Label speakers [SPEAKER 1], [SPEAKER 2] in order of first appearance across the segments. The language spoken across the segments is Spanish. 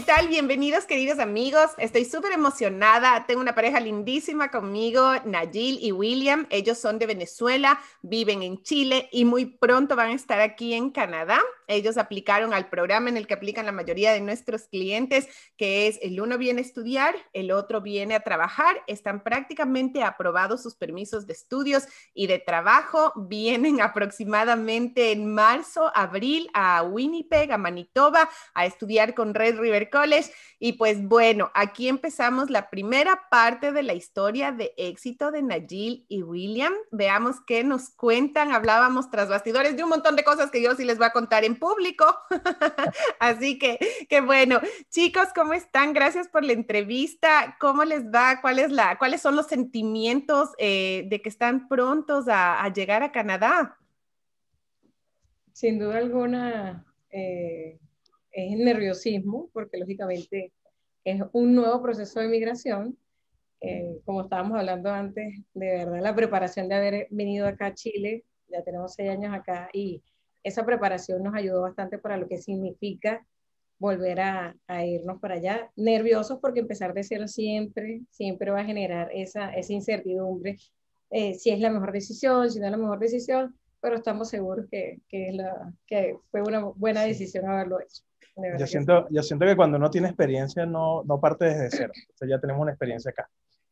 [SPEAKER 1] ¿Qué tal? Bienvenidos, queridos amigos. Estoy súper emocionada. Tengo una pareja lindísima conmigo, Nayil y William. Ellos son de Venezuela, viven en Chile y muy pronto van a estar aquí en Canadá. Ellos aplicaron al programa en el que aplican la mayoría de nuestros clientes, que es el uno viene a estudiar, el otro viene a trabajar. Están prácticamente aprobados sus permisos de estudios y de trabajo. Vienen aproximadamente en marzo, abril a Winnipeg, a Manitoba, a estudiar con Red River College. Y pues bueno, aquí empezamos la primera parte de la historia de éxito de Najil y William. Veamos qué nos cuentan. Hablábamos tras bastidores de un montón de cosas que yo sí les voy a contar en público. Así que, qué bueno, chicos, ¿cómo están? Gracias por la entrevista. ¿Cómo les va? ¿Cuál es la, ¿Cuáles son los sentimientos eh, de que están prontos a, llegar a Canadá? Sin duda alguna, eh, es el
[SPEAKER 2] nerviosismo, porque lógicamente es un nuevo proceso de migración. Eh, como estábamos hablando antes, de verdad, la preparación de haber venido acá a Chile, ya tenemos seis años acá y esa preparación nos ayudó bastante para lo que significa volver a, irnos para allá. Nerviosos porque empezar de cero siempre, siempre va a generar esa, esa incertidumbre, eh, si es la mejor decisión, si no es la mejor decisión, pero estamos seguros que, que, la, que fue una buena decisión haberlo hecho. Yo siento,
[SPEAKER 3] yo siento que cuando uno tiene experiencia no, no parte desde cero, ya tenemos una experiencia acá.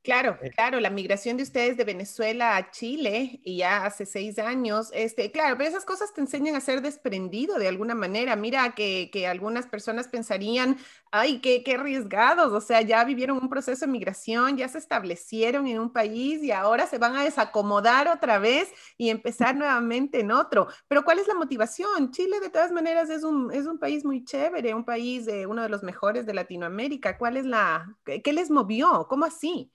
[SPEAKER 1] Claro, eh, claro, la migración de ustedes de Venezuela a Chile y ya hace seis años, este, claro, pero esas cosas te enseñan a ser desprendido de alguna manera. Mira que, algunas personas pensarían, ay, qué, qué arriesgados, o sea, ya vivieron un proceso de migración, ya se establecieron en un país y ahora se van a desacomodar otra vez y empezar nuevamente en otro. Pero ¿cuál es la motivación? Chile de todas maneras es un, es un país muy chévere, un país, de eh, uno de los mejores de Latinoamérica. ¿Cuál es la, qué les movió? ¿Cómo así?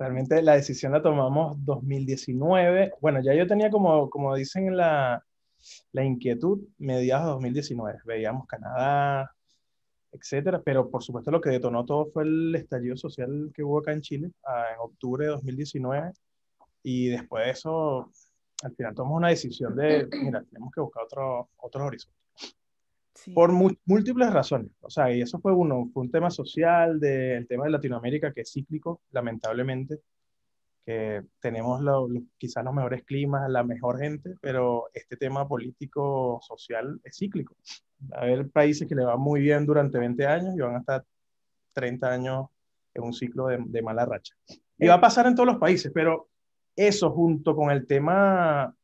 [SPEAKER 3] Realmente la decisión la tomamos 2019. Bueno, ya yo tenía como, como dicen la, la inquietud mediados de 2019. Veíamos Canadá, etcétera, pero por supuesto lo que detonó todo fue el estallido social que hubo acá en Chile ah, en octubre de 2019 y después de eso al final tomamos una decisión de, mira, tenemos que buscar otro, otros horizontes. Por múltiples razones. O sea, y eso fue uno, fue un tema social, del tema de Latinoamérica, que es cíclico, lamentablemente, que tenemos quizás los mejores climas, la mejor gente, pero este tema político, social, es cíclico. Va a haber países que le van muy bien durante 20 años y van a estar 30 años en un ciclo de, de mala racha. Y va a eh. pasar en todos los países, pero eso junto con el tema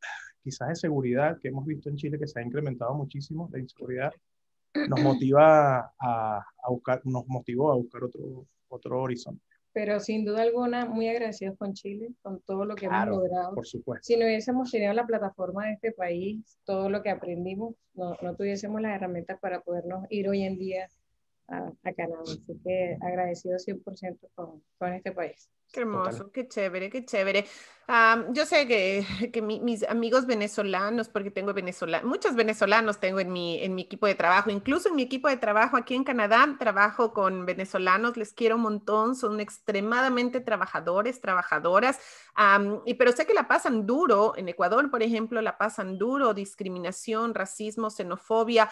[SPEAKER 3] quizás de seguridad que hemos visto en Chile que se ha incrementado muchísimo, la inseguridad, nos motiva a, buscar, nos motivó a buscar otro, otro horizonte.
[SPEAKER 2] Pero sin duda alguna, muy agradecidos con Chile, con todo lo que hemos logrado. Por supuesto. Si no hubiésemos tenido la plataforma de este país, todo lo que aprendimos, no, no tuviésemos las herramientas para podernos ir hoy en día
[SPEAKER 1] a, Canadá. Así que agradecido 100% con, con este país. Qué hermoso, qué chévere, qué chévere. Ah, yo sé que, que mis amigos venezolanos, porque tengo venezolanos, muchos venezolanos tengo en mi, en mi equipo de trabajo, incluso en mi equipo de trabajo aquí en Canadá, trabajo con venezolanos, les quiero un montón, son extremadamente trabajadores, trabajadoras, y, pero sé que la pasan duro, en Ecuador, por ejemplo, la pasan duro, discriminación, racismo, xenofobia,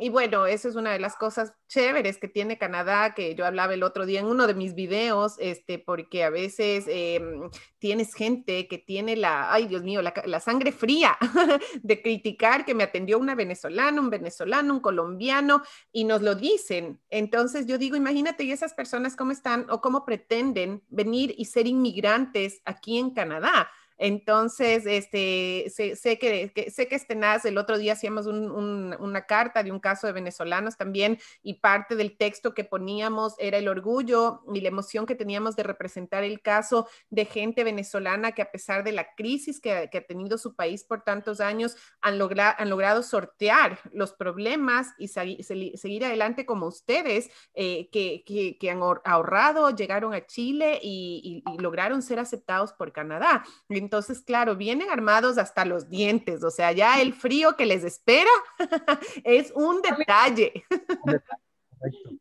[SPEAKER 1] y bueno, esa es una de las cosas chéveres que tiene Canadá, que yo hablaba el otro día en uno de mis videos, este, porque a veces em, tienes gente que tiene la, ay Dios mío, la, la sangre fría de criticar que me atendió una venezolana, un venezolano, un colombiano, y nos lo dicen. Entonces yo digo, imagínate, ¿y esas personas cómo están o cómo pretenden venir y ser inmigrantes aquí en Canadá? Entonces, este, sé, que, sé que es El otro día hacíamos una carta de un caso de venezolanos también y parte del texto que poníamos era el orgullo y la emoción que teníamos de representar el caso de gente venezolana que a pesar de la crisis que, ha tenido su país por tantos años, han, han logrado sortear los problemas y seguir adelante como ustedes eh, que, han ahorrado, llegaron a Chile y, lograron ser aceptados por Canadá. Entonces, claro, vienen armados hasta los dientes, o sea, ya el frío que les espera es un detalle.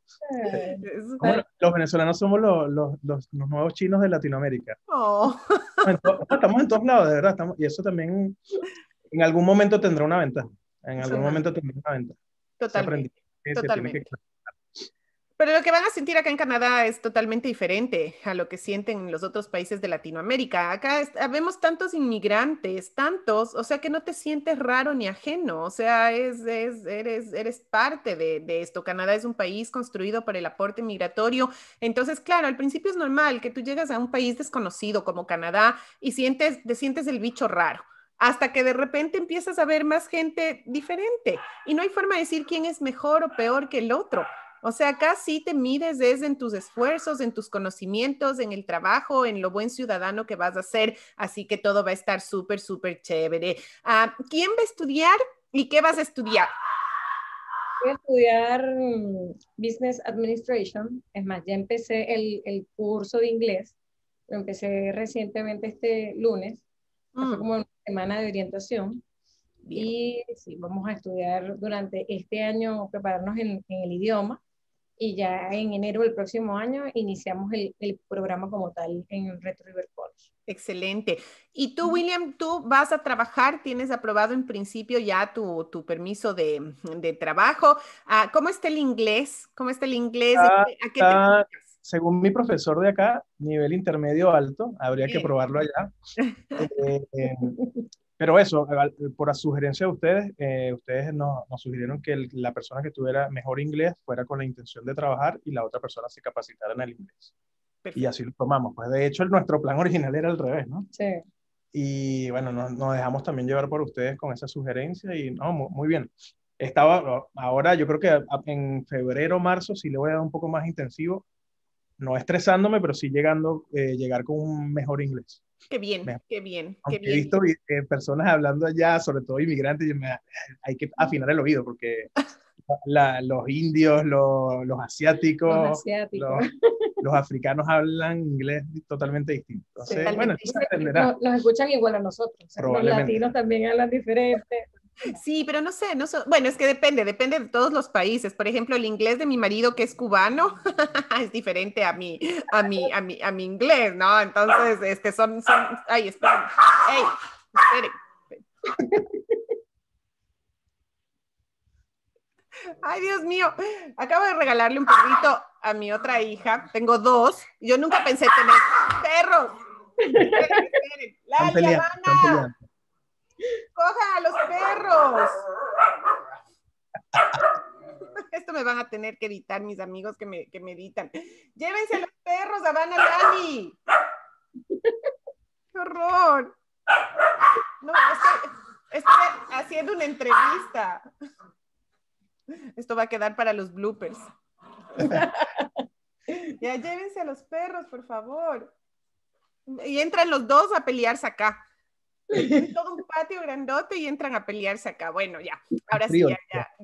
[SPEAKER 1] Eh,
[SPEAKER 3] los venezolanos somos los, nuevos chinos de Latinoamérica. Oh. Ah, estamos en todos lados, de verdad. Estamos, y eso también en algún momento tendrá una ventaja. En algún momento tendrá una ventaja.
[SPEAKER 1] Totalmente. Totalmente. Pero lo que van a sentir acá en Canadá es totalmente diferente a lo que sienten los otros países de Latinoamérica. Acá ah, vemos tantos inmigrantes, tantos, o sea que no te sientes raro ni ajeno, o sea, eres, eres parte de, esto. Canadá es un país construido por el aporte migratorio. Entonces, claro, al principio es normal que tú llegas a un país desconocido como Canadá y sientes, te sientes el bicho raro hasta que de repente empiezas a ver más gente diferente y no hay forma de decir quién es mejor o peor que el otro. O sea, acá sí te mides desde en tus esfuerzos, en tus conocimientos, en el trabajo, en lo buen ciudadano que vas a ser. Así que todo va a estar súper, súper chévere. Ah, ¿Quién va a estudiar y qué vas a estudiar? Voy a estudiar
[SPEAKER 2] mm, Business Administration. Es más, ya empecé el, curso de inglés. Lo empecé recientemente este lunes. Mm. como una semana de orientación. Y sí, vamos a estudiar durante este año, prepararnos en el idioma y ya en enero del próximo año iniciamos el, el programa como tal
[SPEAKER 1] en Retro River College. Excelente. Y tú, William, tú vas a trabajar, tienes aprobado en principio ya tu, tu permiso de, de trabajo. Ah, ¿Cómo está el inglés? ¿Cómo está el inglés? Ah,
[SPEAKER 3] según mi profesor de acá, nivel intermedio alto, habría que probarlo allá. Eh, eh, pero eso, por sugerencia de ustedes, eh, ustedes nos, nos, sugirieron que la persona que tuviera mejor inglés fuera con la intención de trabajar y la otra persona se capacitara en el inglés. Y así lo tomamos. Pues de hecho, nuestro plan original era al revés, ¿no? Sí. Y bueno, nos, dejamos también llevar por ustedes con esa sugerencia y no, muy, bien. Estaba, ahora yo creo que en febrero, marzo, sí le voy a dar un poco más intensivo, no estresándome, pero sí llegando, eh, llegar con un mejor inglés.
[SPEAKER 1] Qué bien, qué bien, He visto
[SPEAKER 3] eh, personas hablando allá, sobre todo inmigrantes, y hay que afinar el oído porque los indios, los, asiáticos, los, africanos hablan inglés totalmente distinto.
[SPEAKER 1] los escuchan igual a nosotros. los latinos también hablan diferente. Sí, pero no sé, no bueno, es que depende, depende de todos los países. Por ejemplo, el inglés de mi marido que es cubano es diferente a mi, a mi, a mi, inglés, ¿no? Entonces, este, son, son, ay, esperen, Ey, esperen. Ay, Dios mío, acabo de regalarle un perrito a mi otra hija. Tengo dos. Yo nunca pensé tener perros. Esperen,
[SPEAKER 2] esperen
[SPEAKER 1] cojan a los perros. Esto me van a tener que editar mis amigos que me, que editan. Llévense a los perros, Habana Dani. ¡Qué horror! No, estoy haciendo una entrevista. Esto va a quedar para los bloopers. ya llévense a los perros, por favor. Y entran los dos a pelearse acá. todo un patio grandote y entran a pelearse acá. Bueno, ya, ahora sí,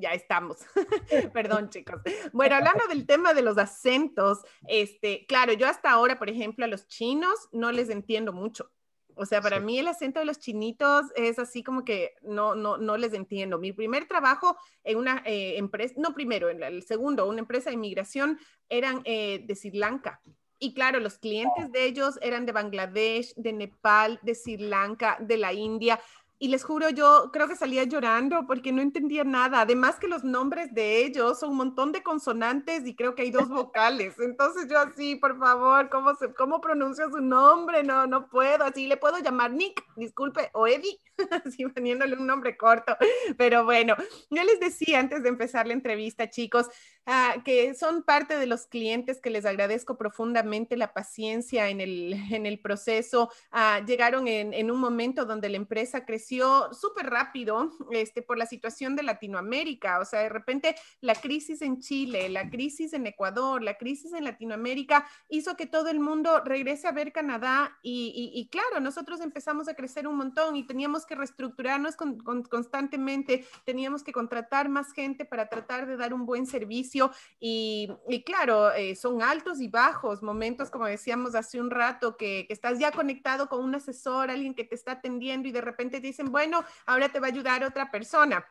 [SPEAKER 1] ya, estamos. Perdón, chicos. Bueno, hablando del tema de los acentos, este, claro, yo hasta ahora, por ejemplo, a los chinos no les entiendo mucho. O sea, para mí el acento de los chinitos es así como que no, no, no les entiendo. Mi primer trabajo en una eh, empresa, no primero, en el segundo, una empresa de inmigración, eran eh, de Sri Lanka. Y claro, los clientes de ellos eran de Bangladesh, de Nepal, de Sri Lanka, de la India. Y les juro, yo creo que salía llorando porque no entendía nada. Además que los nombres de ellos son un montón de consonantes y creo que hay dos vocales. Entonces yo así, por favor, ¿cómo, cómo pronuncio su nombre? No, no puedo. Así le puedo llamar Nick, disculpe, o Eddie, así poniéndole un nombre corto. Pero bueno, yo les decía antes de empezar la entrevista, chicos, Ah, que son parte de los clientes que les agradezco profundamente la paciencia en el, en el proceso. Ah, llegaron en, un momento donde la empresa creció súper rápido este, por la situación de Latinoamérica. O sea, de repente la crisis en Chile, la crisis en Ecuador, la crisis en Latinoamérica hizo que todo el mundo regrese a ver Canadá y, claro, nosotros empezamos a crecer un montón y teníamos que reestructurarnos constantemente, teníamos que contratar más gente para tratar de dar un buen servicio y, claro, eh, son altos y bajos, momentos como decíamos hace un rato, que, estás ya conectado con un asesor, alguien que te está atendiendo y de repente te dicen, bueno, ahora te va a ayudar otra persona.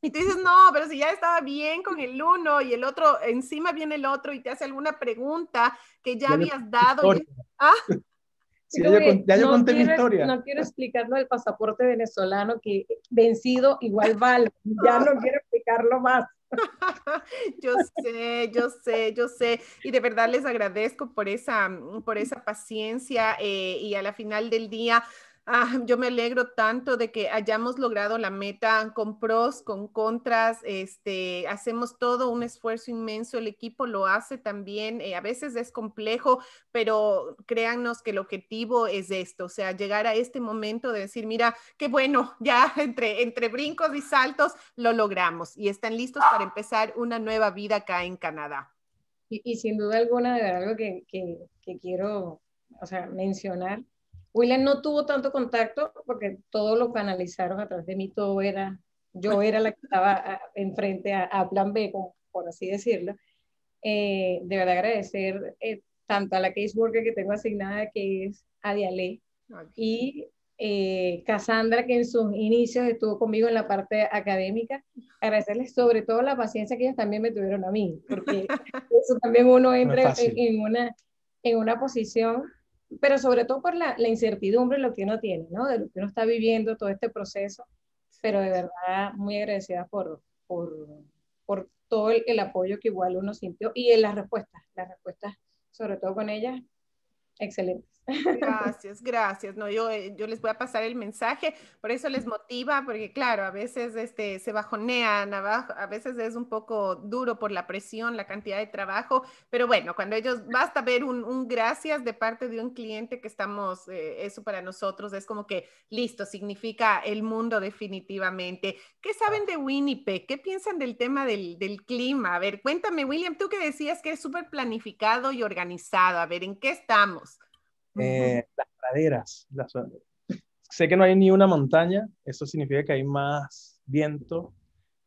[SPEAKER 1] Y tú dices, no, pero si ya estaba bien con el uno y el otro, encima viene el otro y te hace alguna pregunta que ya habías dado. ya, ah. yo, conté mi historia. No quiero explicarlo del pasaporte venezolano que
[SPEAKER 2] vencido igual vale. Ya no quiero explicarlo más.
[SPEAKER 1] yo sé, yo sé, yo sé. Y de verdad les agradezco por esa, mm, por esa paciencia eh, y a la final del día Ah, yo me alegro tanto de que hayamos logrado la meta con pros, con contras. Este, hacemos todo un esfuerzo inmenso. El equipo lo hace también. Eh, a veces es complejo, pero créannos que el objetivo es esto, o sea, llegar a este momento de decir, mira, qué bueno, ya entre, entre brincos y saltos lo logramos y están listos para empezar una nueva vida acá en Canadá.
[SPEAKER 2] Y, sin duda alguna, de verdad, algo que, que, que quiero, o sea, mencionar William no tuvo tanto contacto porque todo lo canalizaron a través de mí, todo era, yo pues era la que estaba ah, enfrente a, a plan B, por así decirlo. Eh, de verdad agradecer eh, tanto a la caseworker que tengo asignada, que es Adialé, y eh, Cassandra, que en sus inicios estuvo conmigo en la parte académica. Agradecerles sobre todo la paciencia que ellos también me tuvieron a mí, porque eso también uno entra en, una, en una posición pero sobre todo por la, incertidumbre lo que uno tiene, ¿no? De lo que uno está viviendo, todo este proceso, pero de verdad muy agradecida por, todo el, el, apoyo que igual uno sintió y en las respuestas, las respuestas sobre todo con ellas, excelentes.
[SPEAKER 1] Gracias, gracias. No, yo, eh, yo les voy a pasar el mensaje, por eso les motiva, porque claro, a veces este, se bajonean, a veces es un poco duro por la presión, la cantidad de trabajo, pero bueno, cuando ellos, basta ver un, gracias de parte de un cliente que estamos, eh, eso para nosotros es como que listo, significa el mundo definitivamente. ¿Qué saben de Winnipeg? ¿Qué piensan del tema del, del clima? A ver, cuéntame, William, tú que decías que es súper planificado y organizado, a ver, ¿en qué estamos?
[SPEAKER 3] Eh, las praderas. sé que no hay ni una montaña, eso significa que hay más viento,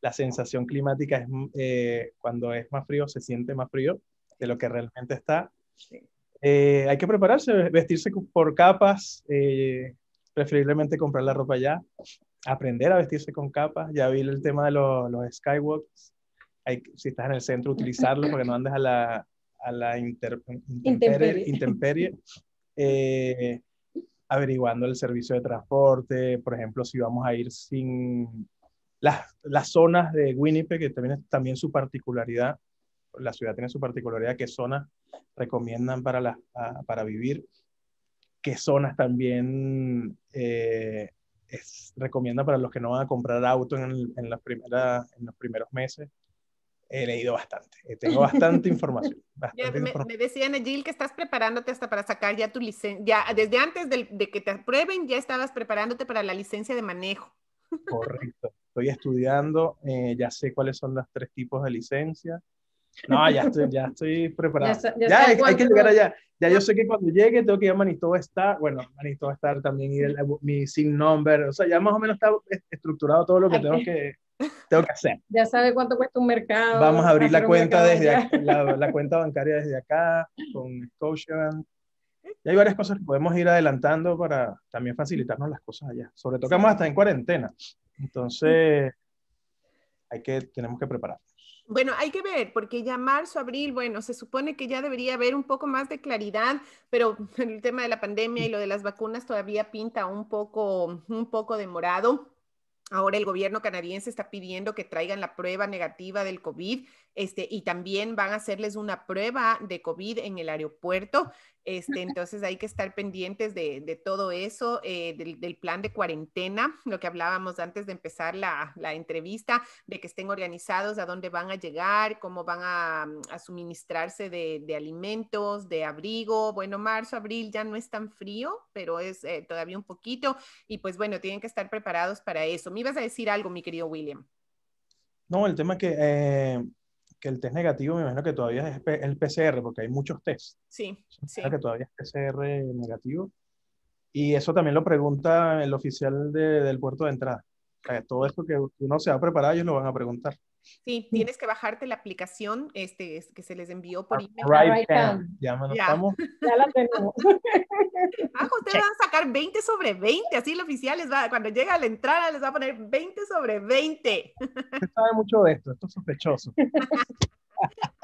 [SPEAKER 3] la sensación climática es eh, cuando es más frío, se siente más frío de lo que realmente está. Eh, hay que prepararse, vestirse por capas, preferiblemente comprar la ropa ya, aprender a vestirse con capas, ya vi el tema de los, skywalks, si estás en el centro, utilizarlo porque no andes a la, a intemperie. Eh, averiguando el servicio de transporte, por ejemplo, si vamos a ir sin las, las zonas de Winnipeg, que también, también su particularidad, la ciudad tiene su particularidad, qué zonas recomiendan para, para vivir, qué zonas también eh, es, recomienda para los que no van a comprar auto en, en, las primeras, en los primeros meses he leído bastante, eh, tengo bastante información.
[SPEAKER 1] me, decían, Gil, que estás preparándote hasta para sacar ya tu licencia, ya desde antes de, que te aprueben, ya estabas preparándote para la licencia de manejo.
[SPEAKER 3] Correcto, estoy estudiando, eh, ya sé cuáles son los tres tipos de licencia. No, ya estoy, ya estoy preparado. Ya, hay, que llegar allá. Ya yo sé que cuando llegue tengo que ir a Manitoba Star, bueno, Manitoba Star también, ir mi SIN number, o sea, ya más o menos está estructurado todo lo que tengo eh. que tengo que hacer.
[SPEAKER 2] Ya sabe cuánto cuesta un mercado. Vamos a abrir la cuenta, desde
[SPEAKER 3] la, cuenta bancaria desde acá, con Scotiabank. Y hay varias cosas que podemos ir adelantando para también facilitarnos las cosas allá. Sobre todo que vamos a en cuarentena. Entonces, hay que, tenemos que prepararnos.
[SPEAKER 1] Bueno, hay que ver, porque ya marzo, abril, bueno, se supone que ya debería haber un poco más de claridad, pero el tema de la pandemia y lo de las vacunas todavía pinta un poco, un poco demorado. Ahora el gobierno canadiense está pidiendo que traigan la prueba negativa del COVID, este, y también van a hacerles una prueba de COVID en el aeropuerto. Este, entonces hay que estar pendientes de, todo eso, eh, del, plan de cuarentena, lo que hablábamos antes de empezar la, entrevista, de que estén organizados, a dónde van a llegar, cómo van a, mm, suministrarse de, alimentos, de abrigo. Bueno, marzo, abril ya no es tan frío, pero es eh, todavía un poquito. Y pues bueno, tienen que estar preparados para eso. Me ibas a decir algo, mi querido William.
[SPEAKER 3] No, el tema que eh, que el test negativo, me imagino que todavía es el PCR, porque hay muchos tests.
[SPEAKER 1] Sí, sí.
[SPEAKER 3] Que todavía es PCR negativo. Y eso también lo pregunta el oficial del puerto de entrada todo esto que uno se ha preparado ellos lo van a preguntar.
[SPEAKER 1] Sí, tienes que bajarte la aplicación este, que se les envió por email. Right
[SPEAKER 3] ya, la
[SPEAKER 1] tenemos. Ah, ustedes van a sacar 20 sobre 20, así el oficial va, cuando llega a la entrada les va a poner 20 sobre 20. Usted
[SPEAKER 3] sabe mucho de esto, esto es sospechoso.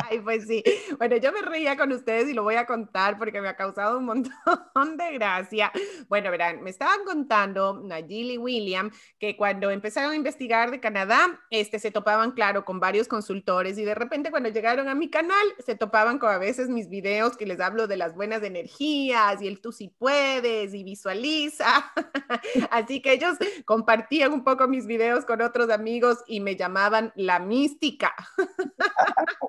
[SPEAKER 1] Ay, pues sí. Bueno, yo me reía con ustedes y lo voy a contar porque me ha causado un montón de gracia. Bueno, verán, me estaban contando Nayili y William que cuando empezaron a investigar de Canadá, este, se topaban, claro, con varios consultores y de repente cuando llegaron a mi canal, se topaban con a veces mis videos que les hablo de las buenas energías y el tú si puedes y visualiza. Así que ellos compartían un poco mis videos con otros amigos y me llamaban la mística.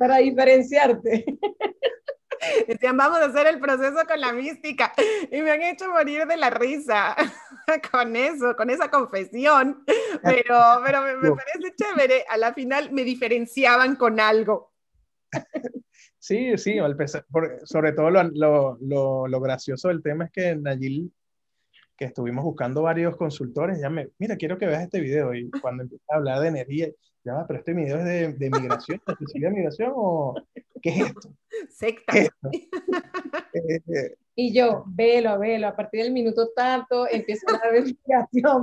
[SPEAKER 1] para diferenciarte. Decían, vamos a hacer el proceso con la mística. Y me han hecho morir de la risa con eso, con esa confesión. Pero, pero me, parece chévere. A la final me diferenciaban con algo.
[SPEAKER 3] Sí, sí, sobre todo lo, lo gracioso del tema es que Nayil, que estuvimos buscando varios consultores, ya me, mira, quiero que veas este video y cuando empieza a hablar de energía, ya pero este video es de, de migración, de Migración, o qué es esto?
[SPEAKER 1] Secta.
[SPEAKER 2] y yo, velo, velo, a partir del minuto tanto empiezo a dar de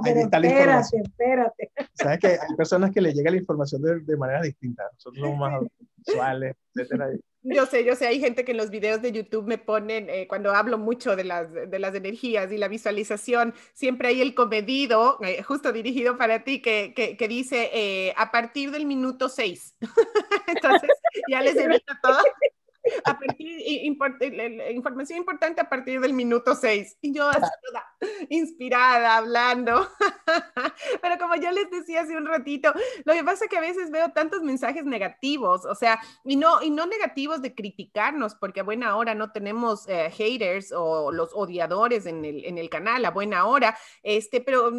[SPEAKER 2] pero
[SPEAKER 3] espérate,
[SPEAKER 1] espérate.
[SPEAKER 3] Sabes que hay personas que le llega la información de, de manera distinta, nosotros somos más visuales, etcétera.
[SPEAKER 1] Yo sé, yo sé, hay gente que en los videos de YouTube me ponen, eh, cuando hablo mucho de las, de las energías y la visualización, siempre hay el comedido, eh, justo dirigido para ti, que, que, dice eh, a partir del minuto 6. Entonces, ya les a todos... a información importante a partir del minuto 6. Y yo así toda inspirada, hablando. Pero como yo les decía hace un ratito, lo que pasa es que a veces veo tantos mensajes negativos, o sea, y no, y no negativos de criticarnos, porque a buena hora no tenemos eh, haters o los odiadores en el, en el canal, a buena hora, este, pero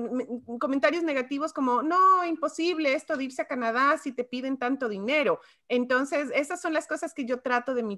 [SPEAKER 1] comentarios negativos como, no, imposible esto de irse a Canadá si te piden tanto dinero. Entonces, esas son las cosas que yo trato de mi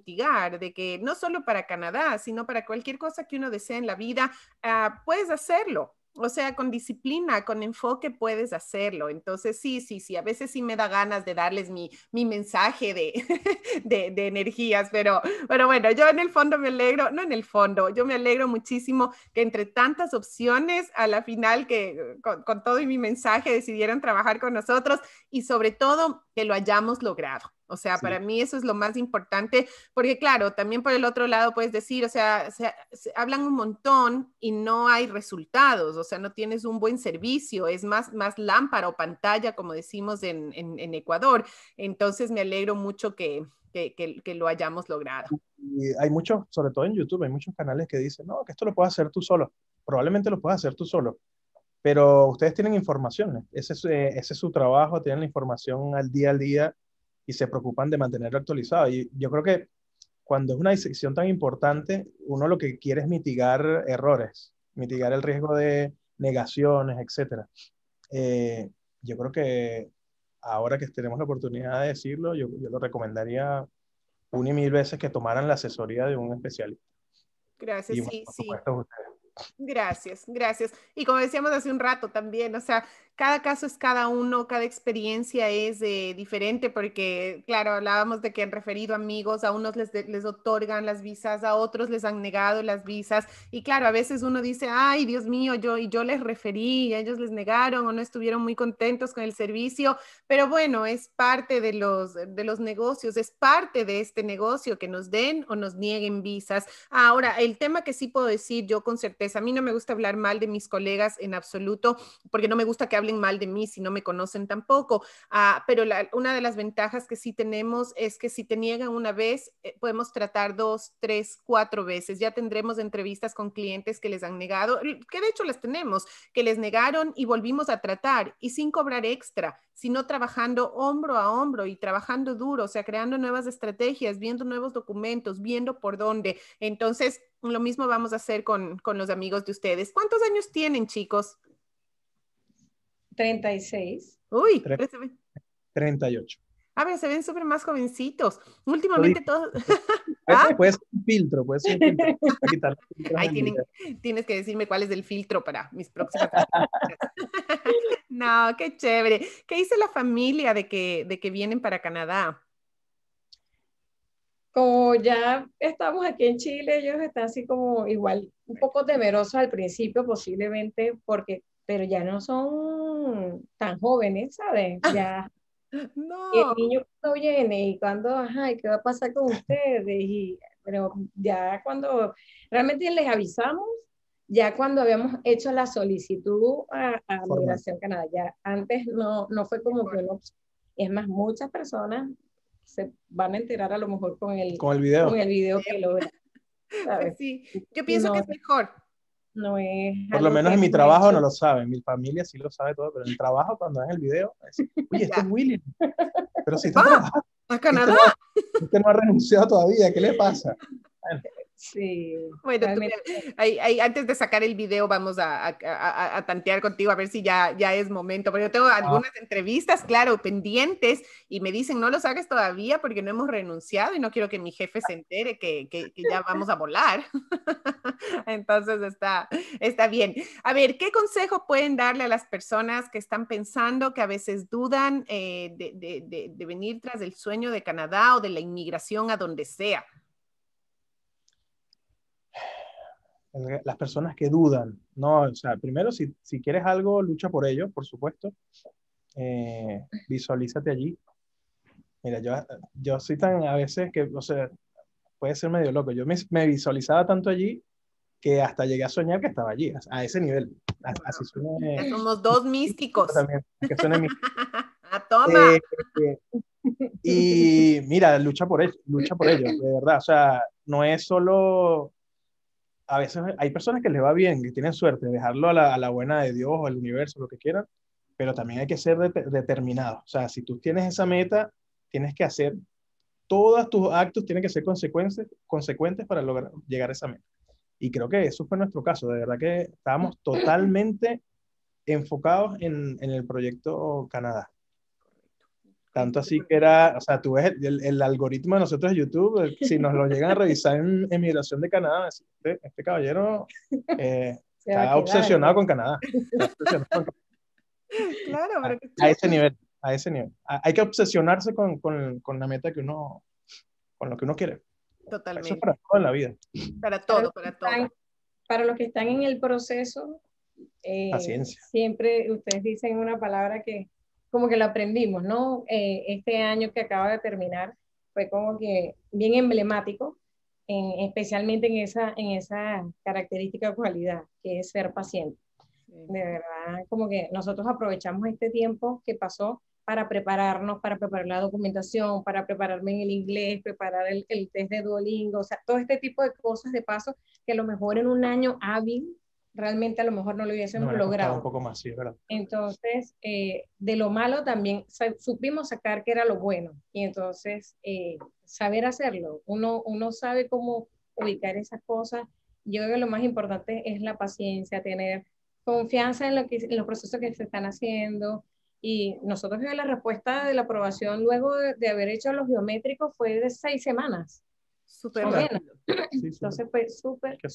[SPEAKER 1] de que no solo para Canadá, sino para cualquier cosa que uno desee en la vida, ah, puedes hacerlo. O sea, con disciplina, con enfoque puedes hacerlo. Entonces, sí, sí, sí, a veces sí me da ganas de darles mi, mensaje de, de, energías, pero, pero bueno, yo en el fondo me alegro, no en el fondo, yo me alegro muchísimo que entre tantas opciones, a la final que eh, con, todo y mi mensaje decidieron trabajar con nosotros y sobre todo que lo hayamos logrado o sea, para mí eso es lo más importante, porque claro, también por el otro lado puedes decir, o sea, se, hablan un montón y no hay resultados, o sea, no tienes un buen servicio, es más, más lámpara o pantalla, como decimos en, Ecuador. Entonces me alegro mucho que, lo hayamos logrado.
[SPEAKER 3] Y hay muchos, sobre todo en YouTube, hay muchos canales que dicen, no, que esto lo puedes hacer tú solo. Probablemente lo puedes hacer tú solo, pero ustedes tienen información, ese eh, ese es su trabajo, tienen la información al día al día y se preocupan de mantenerlo actualizado. Y yo creo que cuando es una disección tan importante, uno lo que quiere es mitigar errores, mitigar el riesgo de negaciones, etc. Eh, yo creo que ahora que tenemos la oportunidad de decirlo, yo, yo lo recomendaría una y mil veces que tomaran la asesoría de un especialista.
[SPEAKER 1] Gracias, sí, sí. Gracias, gracias. Y como decíamos hace un rato también, o sea, cada caso es cada uno, cada experiencia es diferente porque, claro, hablábamos de que han referido amigos, a unos les, otorgan las visas, a otros les han negado las visas y claro, a veces uno dice, ay, Dios mío, yo, y yo les referí, y ellos les negaron o no estuvieron muy contentos con el servicio, pero bueno, es parte de los, de los negocios, es parte de este negocio que nos den o nos nieguen visas. Ahora, el tema que sí puedo decir yo con certeza, a mí no me gusta hablar mal de mis colegas en absoluto porque no me gusta que hablen mal de mí si no me conocen tampoco. Ah, pero una de las ventajas que sí tenemos es que si te niegan una vez, eh, podemos tratar dos, tres, cuatro veces. Ya tendremos entrevistas con clientes que les han negado, que de hecho las tenemos, que les negaron y volvimos a tratar y sin cobrar extra, sino trabajando hombro a hombro y trabajando duro, o sea, creando nuevas estrategias, viendo nuevos documentos, viendo por dónde. Entonces, lo mismo vamos a hacer con, con los amigos de ustedes. ¿Cuántos años tienen, chicos? 36. Uy,
[SPEAKER 3] 38.
[SPEAKER 1] A ver, se ven súper más jovencitos. Últimamente todos. Puede ¿Ah? Puedes
[SPEAKER 3] pues, un filtro, puedes un filtro.
[SPEAKER 1] tienes que decirme cuál es el filtro para mis próximas. no, qué chévere. ¿Qué dice la familia de que, de que vienen para Canadá? Como ya estamos aquí en Chile, ellos están así
[SPEAKER 2] como igual, un poco temerosos al principio, posiblemente, porque pero ya no son tan jóvenes, ¿sabes? Ah. Ya. no. Y el niño cuando viene y cuando, ajá, ¿qué va a pasar con ustedes? Y, pero ya cuando, realmente les avisamos, ya cuando habíamos hecho la solicitud a, a Migración Canadá, ya antes no, no fue como que no, es más, muchas personas se van a enterar a lo mejor con el, con el video, con el video que logra. ¿sabes? Sí, yo pienso que es mejor, por lo menos en mi trabajo no lo
[SPEAKER 3] saben, mi familia sí lo sabe todo, pero en el trabajo cuando ves el video, dicen, uy, este es William. Pero si está ah, a este Canadá. usted no, ha renunciado todavía, ¿qué le pasa?
[SPEAKER 1] Sí. Bueno, antes de sacar el video vamos a, a, tantear contigo a ver si ya, ya es momento, porque yo tengo ah. algunas entrevistas, claro, pendientes y me dicen no lo hagas todavía porque no hemos renunciado y no quiero que mi jefe se entere que, ya vamos a volar. Entonces está, está bien. A ver, ¿qué consejo pueden darle a las personas que están pensando, que a veces dudan eh, de venir tras el sueño de Canadá o de la inmigración a donde sea?
[SPEAKER 3] las personas que dudan, ¿no? O sea, primero, si, si quieres algo, lucha por ello, por supuesto. Eh, visualízate allí. Mira, yo, yo soy tan a veces que, o sea, puede ser medio loco. Yo me, visualizaba tanto allí que hasta llegué a soñar que estaba allí, a, ese nivel.
[SPEAKER 1] somos dos místicos.
[SPEAKER 3] que ¡A
[SPEAKER 1] ah, toma!
[SPEAKER 3] Eh, eh, y mira, lucha por ello, lucha por ello, de verdad. O sea, no es solo a veces hay personas que les va bien, y tienen suerte, dejarlo a la, buena de Dios o al universo, lo que quieran, pero también hay que ser determinado. O sea, si tú tienes esa meta, tienes que hacer, todos tus actos tienen que ser consecuentes, para lograr, llegar a esa meta. Y creo que eso fue nuestro caso, de verdad que estábamos totalmente enfocados en el proyecto Canadá. Tanto así que era, o sea, tú ves el, algoritmo de nosotros de YouTube, si nos lo llegan a revisar en, emigración de Canadá, este, caballero eh,
[SPEAKER 1] está obsesionado con Canadá. Claro, a, ese
[SPEAKER 3] nivel, a ese nivel. hay que obsesionarse con, con, la meta que uno, con lo que uno quiere.
[SPEAKER 1] Totalmente. Eso es para
[SPEAKER 3] todo en la vida.
[SPEAKER 1] Para todo,
[SPEAKER 2] para, todo. para los que están en el proceso, eh, siempre ustedes dicen una palabra que como que lo aprendimos, ¿no? Eh, este año que acaba de terminar fue como que bien emblemático, especialmente en esa, en esa característica cualidad, que es ser paciente. De verdad, como que nosotros aprovechamos este tiempo que pasó para prepararnos, para preparar la documentación, para prepararme en el inglés, preparar el, el test de Duolingo, o sea, todo este tipo de cosas de paso que a lo mejor en un año hábil realmente a lo mejor no lo hubiésemos logrado. Un poco más, Entonces, eh, de lo malo también supimos sacar que era lo bueno. Y entonces, eh, saber hacerlo. Uno, uno sabe cómo ubicar esas cosas. Yo creo que lo más importante es la paciencia, tener confianza en, lo que, los procesos que se están haciendo. Y nosotros la respuesta de la aprobación luego de, haber hecho los biométricos fue de seis semanas súper bien. Entonces fue súper. Que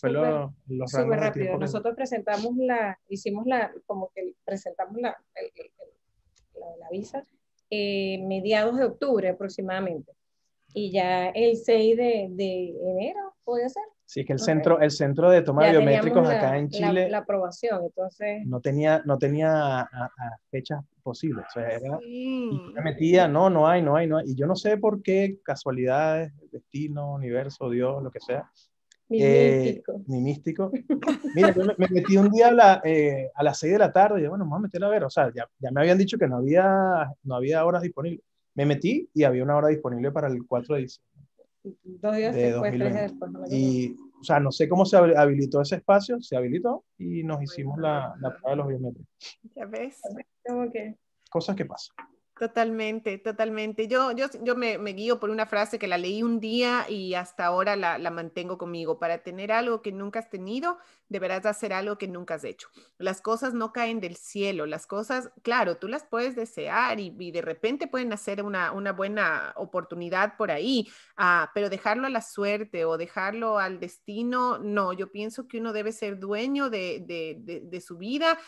[SPEAKER 3] rápido. Nosotros
[SPEAKER 2] presentamos la, hicimos la, como que presentamos la, la, visa eh, mediados de octubre aproximadamente. Y ya el 6 de, enero, ¿puede ser?
[SPEAKER 3] Sí, es que el centro, el centro de toma de biométricos acá en Chile. La,
[SPEAKER 2] aprobación, entonces. No
[SPEAKER 3] tenía, no tenía fecha posible. O sea, era, me metía, no, no hay, no hay, no hay. Y yo no sé por qué, casualidades, destino, universo, Dios, lo que sea. Mi eh, místico. Mi místico. Mira, yo me, metí un día a, la, eh, a las 6 de la tarde y bueno, vamos a meter a ver. O sea, ya, ya, me habían dicho que no había, no había horas disponibles. Me metí y había una hora disponible para el 4 de diciembre.
[SPEAKER 2] Dos días de después. Y
[SPEAKER 3] o sea, no sé cómo se habilitó ese espacio, se habilitó y nos hicimos la, prueba de los biométricos.
[SPEAKER 1] Ya ves, como que...
[SPEAKER 3] Cosas que pasan.
[SPEAKER 1] Totalmente, totalmente. Yo, yo, yo me, guío por una frase que la leí un día y hasta ahora la, la mantengo conmigo. Para tener algo que nunca has tenido, deberás hacer algo que nunca has hecho. Las cosas no caen del cielo, las cosas, claro, tú las puedes desear y, de repente pueden hacer una, buena oportunidad por ahí, ah, pero dejarlo a la suerte o dejarlo al destino, no, yo pienso que uno debe ser dueño de, su vida,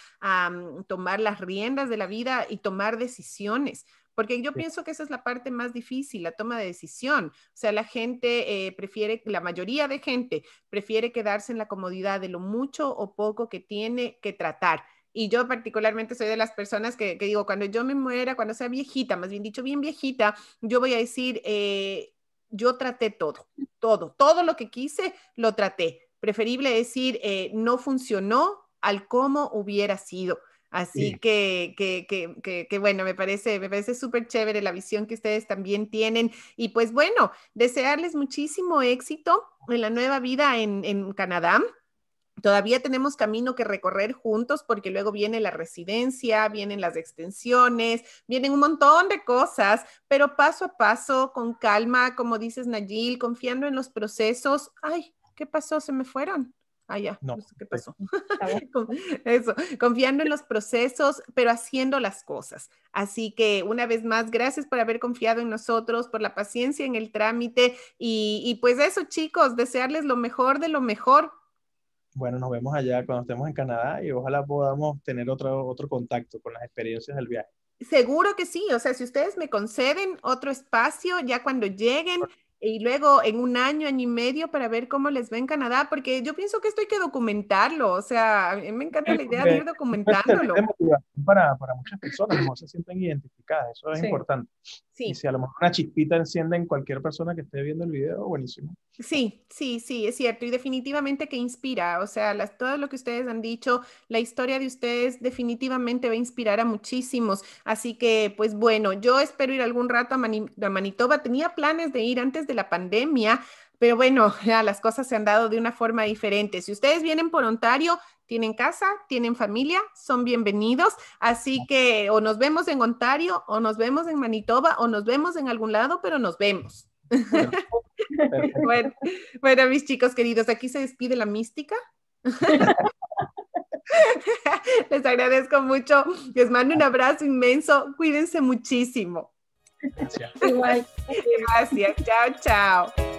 [SPEAKER 1] tomar las riendas de la vida y tomar decisiones porque yo pienso que esa es la parte más difícil, la toma de decisión. O sea, la gente eh, prefiere, la mayoría de gente prefiere quedarse en la comodidad de lo mucho o poco que tiene que tratar. Y yo particularmente soy de las personas que, digo, cuando yo me muera, cuando sea viejita, más bien dicho, bien viejita, yo voy a decir, eh, yo traté todo, todo, todo lo que quise, lo traté. Preferible decir, eh, no funcionó al cómo hubiera sido Así que, que, que, que, bueno, me parece, me parece súper chévere la visión que ustedes también tienen. Y pues bueno, desearles muchísimo éxito en la nueva vida en, en Canadá. Todavía tenemos camino que recorrer juntos porque luego viene la residencia, vienen las extensiones, vienen un montón de cosas, pero paso a paso, con calma, como dices Nayil, confiando en los procesos. Ay, ¿qué pasó? Se me fueron. Ah, ya, no, qué pues, pasó. Eso. confiando en los procesos, pero haciendo las cosas. Así que una vez más, gracias por haber confiado en nosotros, por la paciencia en el trámite y, y pues eso, chicos, desearles lo mejor de lo mejor.
[SPEAKER 3] Bueno, nos vemos allá cuando estemos en Canadá y ojalá podamos tener otro, otro contacto con las experiencias del viaje.
[SPEAKER 1] Seguro que sí, o sea, si ustedes me conceden otro espacio, ya cuando lleguen y luego en un año, año y medio para ver cómo les ve en Canadá, porque yo pienso que esto hay que documentarlo, o sea, a mí me encanta la idea de ir documentándolo.
[SPEAKER 3] Para, para muchas personas, como se sienten identificadas, eso es importante. Y si a lo mejor una chispita enciende en cualquier persona que esté viendo el video, buenísimo.
[SPEAKER 1] Sí, sí, sí, es cierto, y definitivamente que inspira, o sea, las, todo lo que ustedes han dicho, la historia de ustedes definitivamente va a inspirar a muchísimos, así que pues bueno, yo espero ir algún rato a, a Manitoba, tenía planes de ir antes de la pandemia, pero bueno, ya las cosas se han dado de una forma diferente. Si ustedes vienen por Ontario, tienen casa, tienen familia, son bienvenidos. Así que o nos vemos en Ontario, o nos vemos en Manitoba, o nos vemos en algún lado, pero nos vemos. Bueno, bueno, mis chicos queridos, aquí se despide la mística. Les agradezco mucho, les mando un abrazo inmenso, cuídense muchísimo.
[SPEAKER 2] Gracias. Igual.
[SPEAKER 1] Gracias. Chao, chao.